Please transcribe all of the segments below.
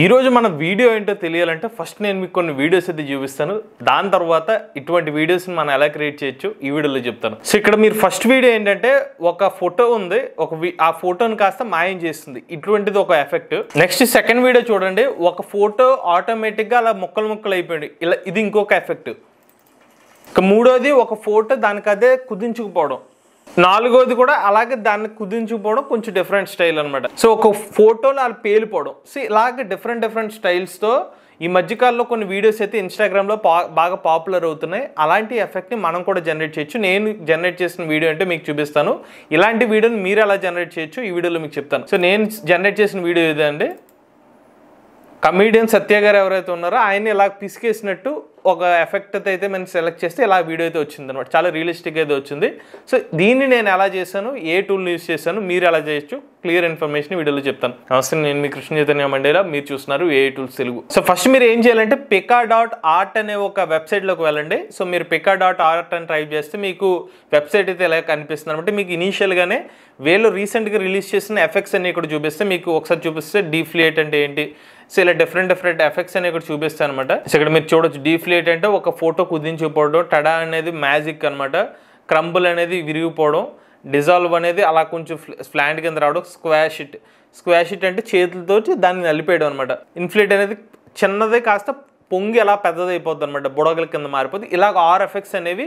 ఈరోజు మన వీడియో ఏంటో తెలియాలంటే ఫస్ట్ నేను మీకు కొన్ని వీడియోస్ అయితే చూపిస్తాను దాని తర్వాత ఇటువంటి వీడియోస్ని మనం ఎలా క్రియేట్ చేయొచ్చు ఈ వీడియోలో చెప్తాను సో ఇక్కడ మీరు ఫస్ట్ వీడియో ఏంటంటే ఒక ఫోటో ఉంది ఒక ఆ ఫోటోని కాస్త మాయం చేస్తుంది ఇటువంటిది ఒక ఎఫెక్ట్ నెక్స్ట్ సెకండ్ వీడియో చూడండి ఒక ఫోటో ఆటోమేటిక్గా అలా ముక్కలు ముక్కలు అయిపోయింది ఇలా ఇది ఇంకొక ఎఫెక్ట్ ఇక మూడోది ఒక ఫోటో దానికి అదే కుదించుకుపోవడం నాలుగోది కూడా అలాగే దాన్ని కుదించుకోవడం కొంచెం డిఫరెంట్ స్టైల్ అనమాట సో ఒక ఫోటోలో అలా పేలిపోవడం సో ఇలాగే డిఫరెంట్ డిఫరెంట్ స్టైల్స్తో ఈ మధ్యకాలంలో కొన్ని వీడియోస్ అయితే ఇన్స్టాగ్రామ్లో పా బాగా పాపులర్ అవుతున్నాయి అలాంటి ఎఫెక్ట్ని మనం కూడా జనరేట్ చేయొచ్చు నేను జనరేట్ చేసిన వీడియో అంటే మీకు చూపిస్తాను ఇలాంటి వీడియోని మీరు ఎలా జనరేట్ చేయొచ్చు ఈ వీడియోలో మీకు చెప్తాను సో నేను జనరేట్ చేసిన వీడియో ఏదండి అండి కమీడియన్ సత్య గారు ఎవరైతే ఉన్నారో ఆయన్ని ఇలా పిసికేసినట్టు ఒక ఎఫెక్ట్ అయితే మనం సెలెక్ట్ చేస్తే ఇలా వీడియో అయితే వచ్చింది అనమాట చాలా రియలిస్టిక్ అయితే వచ్చింది సో దీన్ని నేను ఎలా చేశాను ఏ టూల్ యూస్ చేశాను మీరు ఎలా చేయొచ్చు క్లియర్ ఇన్ఫర్మేషన్ వీడియోలో చెప్తాను నమస్తే నేను మీ కృష్ణ చైతన్య మండేలా మీరు చూస్తున్నారు ఏ టూల్స్ తెలుగు సో ఫస్ట్ మీరు ఏం చేయాలంటే పికా డాట్ ఆర్ట్ అనే ఒక వెబ్సైట్లోకి వెళ్ళండి సో మీరు పికా డాట్ ఆర్ట్ అని టైప్ చేస్తే మీకు వెబ్సైట్ అయితే ఎలా కనిపిస్తుంది అనమాట మీకు ఇనీషియల్గానే వీళ్ళు రీసెంట్గా రిలీజ్ చేసిన ఎఫెక్ట్స్ అన్ని ఇక్కడ చూపిస్తే మీకు ఒకసారి చూపిస్తే డీఫ్లియేట్ అంటే ఏంటి సో ఇలా డిఫరెంట్ డిఫరెంట్ ఎఫెక్ట్స్ అనేవి ఇక్కడ చూపిస్తాను అనమాట సో ఇక్కడ మీరు చూడొచ్చు డీఫ్లేట్ అంటే ఒక ఫోటో కుదించిపోవడం టడా అనేది మ్యాజిక్ అనమాట క్రంబుల్ అనేది విరిగిపోవడం డిజాల్వ్ అనేది అలా కొంచెం ఫ్లాంట్ కింద రావడం స్క్వాష్ ఇట్ స్క్వాష్ ఇట్ అంటే చేతులతో దాన్ని నలిపేయడం అనమాట ఇన్ఫ్లేట్ అనేది చిన్నదే కాస్త పొంగి ఎలా పెద్దదైపోద్ది అనమాట బుడగల కింద మారిపోతుంది ఇలా ఆర్ ఎఫెక్ట్స్ అనేవి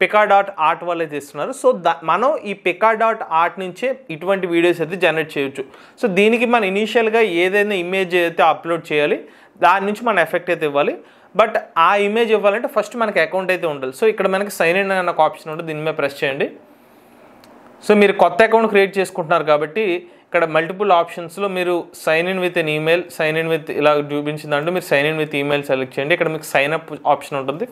పికా డాట్ ఆర్ట్ వాళ్ళే తీస్తున్నారు సో మనం ఈ పికా డాట్ ఆర్ట్ నుంచే ఇటువంటి వీడియోస్ అయితే జనరేట్ చేయొచ్చు సో దీనికి మనం ఇనీషియల్గా ఏదైనా ఇమేజ్ అయితే అప్లోడ్ చేయాలి దాని నుంచి మనం ఎఫెక్ట్ అయితే ఇవ్వాలి బట్ ఆ ఇమేజ్ ఇవ్వాలంటే ఫస్ట్ మనకి అకౌంట్ అయితే ఉండాలి సో ఇక్కడ మనకి సైన్ ఇన్ అన్న ఆప్షన్ ఉంటుంది దీని మీద ప్రెస్ చేయండి సో మీరు కొత్త అకౌంట్ క్రియేట్ చేసుకుంటున్నారు కాబట్టి ఇక్కడ మల్టిపుల్ ఆప్షన్స్లో మీరు sign in with an email sign in with ఇలా చూపించిన దాంట్లో మీరు sign in with email select చేయండి ఇక్కడ మీకు సైన్అప్ ఆప్షన్ ఉంటుంది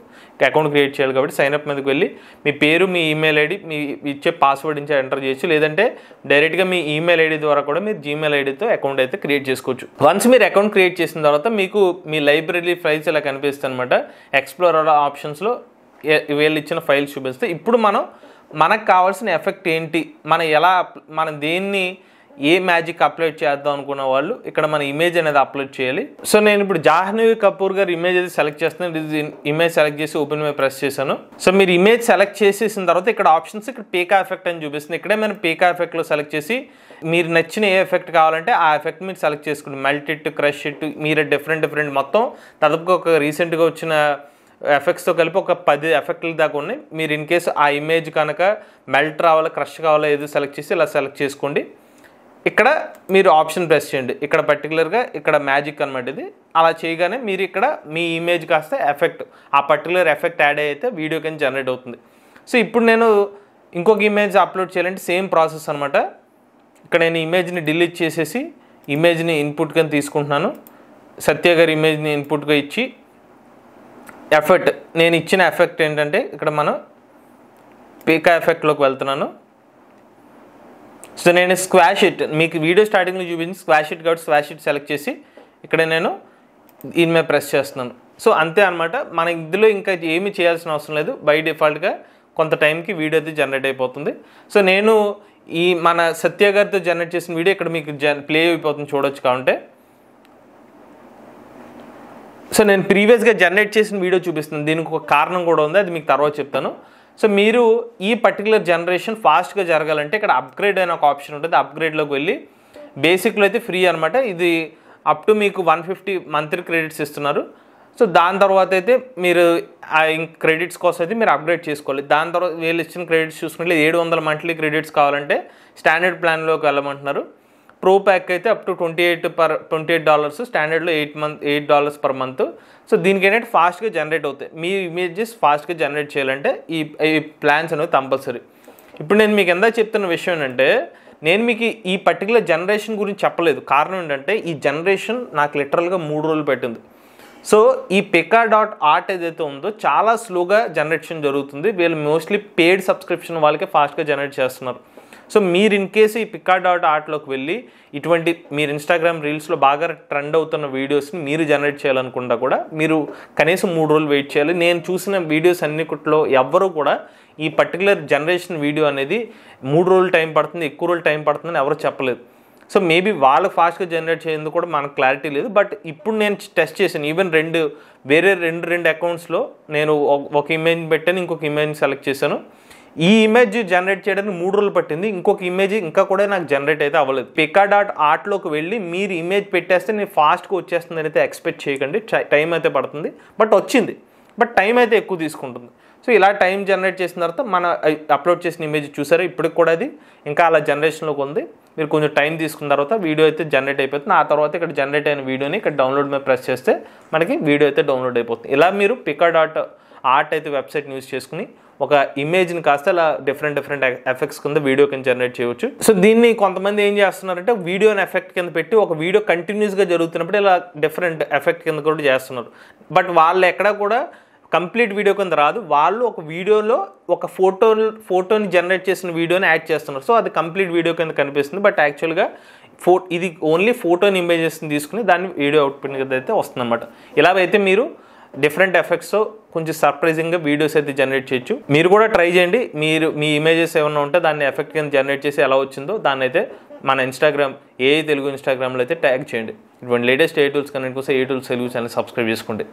అకౌంట్ క్రియేట్ చేయాలి కాబట్టి సైన్అప్ మీదకి వెళ్ళి మీ పేరు మీ ఈమెయిల్ ఐడి మీ ఇచ్చే పాస్వర్డ్ నుంచి ఎంటర్ చేయొచ్చు లేదంటే డైరెక్ట్గా మీ ఈమెయిల్ ఐడి ద్వారా కూడా మీరు జీమెయిల్ ఐడితో అకౌంట్ అయితే క్రియేట్ చేసుకోవచ్చు వన్స్ మీరు అకౌంట్ క్రియేట్ చేసిన తర్వాత మీకు మీ లైబ్రరీ ఫైల్స్ ఇలా కనిపిస్తాయి అనమాట ఎక్స్ప్లోరర్ ఆప్షన్స్లో వీళ్ళు ఇచ్చిన ఫైల్స్ చూపిస్తే ఇప్పుడు మనం మనకు కావాల్సిన ఎఫెక్ట్ ఏంటి మనం ఎలా మనం దేన్ని ఏ మ్యాజిక్ అప్లోడ్ చేద్దాం అనుకున్న వాళ్ళు ఇక్కడ మన ఇమేజ్ అనేది అప్లోడ్ చేయాలి సో నేను ఇప్పుడు జాహ్నవి కపూర్ గారి ఇమేజ్ అయితే సెలెక్ట్ చేస్తున్నాను ఇమేజ్ సెలెక్ట్ చేసి ఓపెన్ మీద ప్రెస్ చేశాను సో మీరు ఇమేజ్ సెలెక్ట్ చేసేసిన తర్వాత ఇక్కడ ఆప్షన్స్ ఇక్కడ పీకా ఎఫెక్ట్ అని చూపిస్తుంది ఇక్కడే మనం పీకా ఎఫెక్ట్లో సెలెక్ట్ చేసి మీరు నచ్చిన ఏ ఎఫెక్ట్ కావాలంటే ఆ ఎఫెక్ట్ మీరు సెలెక్ట్ చేసుకోండి మల్టిట్ క్రష్ ఇట్ మీరు డిఫరెంట్ డిఫరెంట్ మొత్తం తదుపు ఒక రీసెంట్గా వచ్చిన ఎఫెక్ట్స్తో కలిపి ఒక పది ఎఫెక్ట్ల దాకా ఉన్నాయి మీరు ఇన్ కేసు ఆ ఇమేజ్ కనుక మెల్ట్ రావాలా క్రష్ కావాలా ఏదో సెలెక్ట్ చేసి ఇలా సెలెక్ట్ చేసుకోండి ఇక్కడ మీరు ఆప్షన్ ప్రెస్ చేయండి ఇక్కడ పర్టికులర్గా ఇక్కడ మ్యాజిక్ అనమాట ఇది అలా చేయగానే మీరు ఇక్కడ మీ ఇమేజ్ కాస్త ఎఫెక్ట్ ఆ పర్టికులర్ ఎఫెక్ట్ యాడ్ అయితే వీడియో కానీ జనరేట్ అవుతుంది సో ఇప్పుడు నేను ఇంకొక ఇమేజ్ అప్లోడ్ చేయాలంటే సేమ్ ప్రాసెస్ అనమాట ఇక్కడ నేను ఇమేజ్ని డిలీట్ చేసేసి ఇమేజ్ని ఇన్పుట్గా తీసుకుంటున్నాను సత్య గారి ఇమేజ్ని ఇన్పుట్గా ఇచ్చి ఎఫెక్ట్ నేను ఇచ్చిన ఎఫెక్ట్ ఏంటంటే ఇక్కడ మనం పీకా ఎఫెక్ట్లోకి వెళ్తున్నాను సో నేను స్క్వాష్ ఇట్ మీకు వీడియో స్టార్టింగ్లో చూపించి స్క్వాష్ ఇట్ కాబట్టి స్క్వాష్ ఇట్ సెలెక్ట్ చేసి ఇక్కడ నేను దీని మీద ప్రెస్ చేస్తున్నాను సో అంతే అనమాట మన ఇందులో ఇంకా ఏమి చేయాల్సిన అవసరం లేదు బై డిఫాల్ట్గా కొంత టైంకి వీడియో అయితే జనరేట్ అయిపోతుంది సో నేను ఈ మన సత్య గారితో జనరేట్ చేసిన వీడియో ఇక్కడ మీకు జన్ ప్లే అయిపోతుంది చూడొచ్చు కావంటే సో నేను ప్రీవియస్గా జనరేట్ చేసిన వీడియో చూపిస్తున్నాను దీనికి ఒక కారణం కూడా ఉంది అది మీకు తర్వాత చెప్తాను సో మీరు ఈ పర్టికులర్ జనరేషన్ ఫాస్ట్గా జరగాలంటే ఇక్కడ అప్గ్రేడ్ అనే ఒక ఆప్షన్ ఉంటుంది అప్గ్రేడ్లోకి వెళ్ళి బేసిక్లో అయితే ఫ్రీ అనమాట ఇది అప్ టు మీకు వన్ ఫిఫ్టీ మంత్లీ క్రెడిట్స్ ఇస్తున్నారు సో దాని తర్వాత అయితే మీరు క్రెడిట్స్ కోసం అయితే మీరు అప్గ్రేడ్ చేసుకోవాలి దాని తర్వాత వీళ్ళు ఇచ్చిన క్రెడిట్స్ చూసుకుంటే ఏడు వందల మంత్లీ క్రెడిట్స్ కావాలంటే స్టాండర్డ్ ప్లాన్లోకి వెళ్ళమంటున్నారు ప్రో ప్యాక్ అయితే up to twenty eight per twenty eight dollars స్టాండర్డ్లో eight month eight dollars per month so దీనికి ఏంటంటే ఫాస్ట్గా జనరేట్ అవుతాయి మీ ఇమేజెస్ ఫాస్ట్గా జనరేట్ చేయాలంటే ఈ ఈ ప్లాన్స్ అనేవి కంపల్సరీ ఇప్పుడు నేను మీకు ఎంత చెప్తున్న విషయం ఏంటంటే నేను మీకు ఈ పర్టికులర్ జనరేషన్ గురించి చెప్పలేదు కారణం ఏంటంటే ఈ జనరేషన్ నాకు లిటరల్గా మూడు రోజులు పెట్టింది సో ఈ పికా డాట్ ఆర్ట్ ఏదైతే ఉందో చాలా స్లోగా జనరేషన్ జరుగుతుంది వీళ్ళు మోస్ట్లీ పెయిడ్ సబ్స్క్రిప్షన్ వాళ్ళకే ఫాస్ట్గా జనరేట్ చేస్తున్నారు సో మీరు ఇన్ కేసు ఈ పికా డాట్ ఆర్ట్లోకి వెళ్ళి ఇటువంటి మీరు ఇన్స్టాగ్రామ్ రీల్స్లో బాగా ట్రెండ్ అవుతున్న వీడియోస్ని మీరు జనరేట్ చేయాలనుకుంటా కూడా మీరు కనీసం మూడు రోజులు వెయిట్ చేయాలి నేను చూసిన వీడియోస్ అన్నిటిలో ఎవ్వరూ కూడా ఈ పర్టికులర్ జనరేషన్ వీడియో అనేది మూడు రోజులు టైం పడుతుంది ఎక్కువ రోజులు టైం పడుతుందని ఎవరు చెప్పలేదు సో మేబీ వాళ్ళు ఫాస్ట్గా జనరేట్ చేయందుకు కూడా మనకు క్లారిటీ లేదు బట్ ఇప్పుడు నేను టెస్ట్ చేశాను ఈవెన్ రెండు వేరే రెండు రెండు అకౌంట్స్లో నేను ఒక ఇమేజ్ పెట్టాను ఇంకొక ఇమేజ్ సెలెక్ట్ చేశాను ఈ ఇమేజ్ జనరేట్ చేయడానికి మూడు రోజులు పట్టింది ఇంకొక ఇమేజ్ ఇంకా కూడా నాకు జనరేట్ అయితే అవ్వలేదు పికా డాట్ ఆర్ట్లోకి వెళ్ళి మీరు ఇమేజ్ పెట్టేస్తే నేను ఫాస్ట్గా వచ్చేస్తుంది అయితే ఎక్స్పెక్ట్ చేయకండి టైం అయితే పడుతుంది బట్ వచ్చింది బట్ టైం అయితే ఎక్కువ తీసుకుంటుంది సో ఇలా టైం జనరేట్ చేసిన తర్వాత మన అప్లోడ్ చేసిన ఇమేజ్ చూసారు ఇప్పటికి కూడా అది ఇంకా అలా జనరేషన్లోకి ఉంది మీరు కొంచెం టైం తీసుకున్న తర్వాత వీడియో అయితే జనరేట్ అయిపోతుంది ఆ తర్వాత ఇక్కడ జనరేట్ అయిన వీడియోని ఇక్కడ డౌన్లోడ్ మీద ప్రెస్ చేస్తే మనకి వీడియో అయితే డౌన్లోడ్ అయిపోతుంది ఇలా మీరు పికా డాట్ ఆర్ట్ అయితే వెబ్సైట్ని యూజ్ చేసుకుని ఒక ఇమేజ్ని కాస్త అలా డిఫరెంట్ డిఫరెంట్ ఎఫెక్ట్స్ కింద వీడియో కింద జనరేట్ చేయవచ్చు సో దీన్ని కొంతమంది ఏం చేస్తున్నారంటే వీడియోని ఎఫెక్ట్ కింద పెట్టి ఒక వీడియో కంటిన్యూస్గా జరుగుతున్నప్పుడు ఇలా డిఫరెంట్ ఎఫెక్ట్ కింద కూడా చేస్తున్నారు బట్ వాళ్ళు ఎక్కడ కూడా కంప్లీట్ వీడియో కింద రాదు వాళ్ళు ఒక వీడియోలో ఒక ఫోటో ఫోటోని జనరేట్ చేసిన వీడియోని యాడ్ చేస్తున్నారు సో అది కంప్లీట్ వీడియో కింద కనిపిస్తుంది బట్ యాక్చువల్గా ఫో ఇది ఓన్లీ ఫోటోని ఇమేజెస్ని తీసుకుని దాన్ని వీడియో అవుట్పుట్ కింద అయితే వస్తుందన్నమాట ఇలాగైతే మీరు డిఫరెంట్ ఎఫెక్ట్స్ కొంచెం సర్ప్రైజింగ్గా వీడియోస్ అయితే జనరేట్ చేయొచ్చు మీరు కూడా ట్రై చేయండి మీరు మీ ఇమేజెస్ ఏమైనా ఉంటే దాన్ని ఎఫెక్ట్ కింద జనరేట్ చేసి ఎలా వచ్చిందో దాన్ని అయితే మన ఇన్స్టాగ్రామ్ ఏ తెలుగు ఇన్స్టాగ్రామ్లో అయితే ట్యాగ్ చేయండి ఇటువంటి లేటెస్ట్ ఏ టూల్స్ కనెక్ట్ కోసం A tools Telugu channel subscribe చేసుకోండి